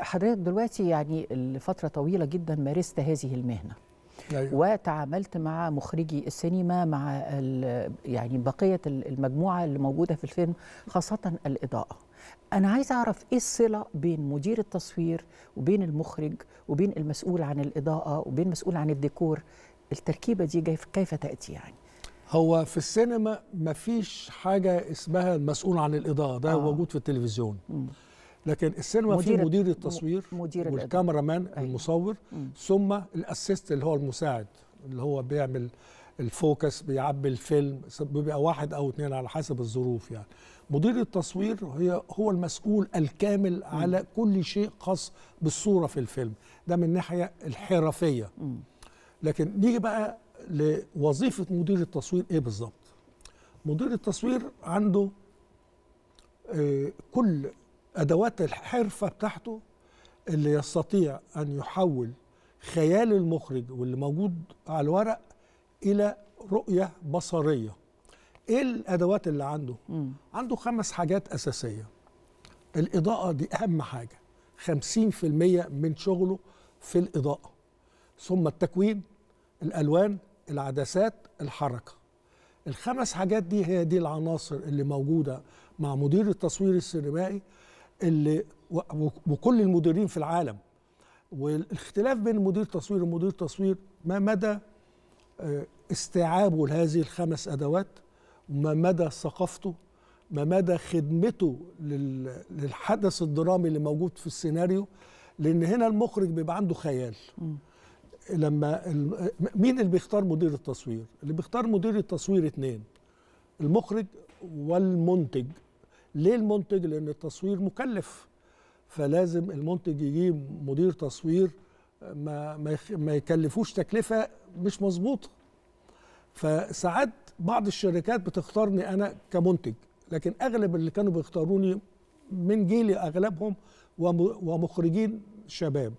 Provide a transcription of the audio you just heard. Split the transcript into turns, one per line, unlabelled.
حضرتك دلوقتي يعني لفترة طويلة جدا مارست هذه المهنة أيوة. وتعاملت مع مخرجي السينما مع يعني بقية المجموعة اللي موجودة في الفيلم خاصة الإضاءة أنا عايز أعرف إيه الصلة بين مدير التصوير وبين المخرج وبين المسؤول عن الإضاءة وبين المسؤول عن الديكور التركيبة دي كيف تأتي يعني
هو في السينما
مفيش حاجة
اسمها المسؤول عن الإضاءة ده آه. موجود في التلفزيون م. لكن السينما مدير فيه مدير التصوير مدير والكاميرا مان أيوه. المصور مم. ثم الاسيست اللي هو المساعد اللي هو بيعمل الفوكس بيعبي الفيلم بيبقى واحد او اثنين على حسب الظروف يعني مدير التصوير هي هو المسؤول الكامل مم. على كل شيء خاص بالصوره في الفيلم ده من الناحيه الحرفيه لكن نيجي بقى لوظيفه مدير التصوير ايه بالظبط مدير التصوير عنده آه، كل ادوات الحرفه بتاعته اللي يستطيع ان يحول خيال المخرج واللي موجود على الورق الى رؤيه بصريه ايه الادوات اللي عنده مم. عنده خمس حاجات اساسيه الاضاءه دي اهم حاجه 50% من شغله في الاضاءه ثم التكوين الالوان العدسات الحركه الخمس حاجات دي هي دي العناصر اللي موجوده مع مدير التصوير السينمائي اللي وكل المديرين في العالم والاختلاف بين مدير تصوير ومدير تصوير ما مدى آه، استيعابه لهذه الخمس ادوات ما مدى ثقافته ما مدى خدمته للحدث الدرامي اللي موجود في السيناريو لان هنا المخرج بيبقى عنده خيال لما مين اللي بيختار مدير التصوير اللي بيختار مدير التصوير اثنين المخرج والمنتج ليه المنتج لان التصوير مكلف فلازم المنتج يجيب مدير تصوير ما ما يكلفوش تكلفه مش مظبوطه فساعات بعض الشركات بتختارني انا كمنتج لكن اغلب اللي كانوا بيختاروني من جيلي اغلبهم ومخرجين شباب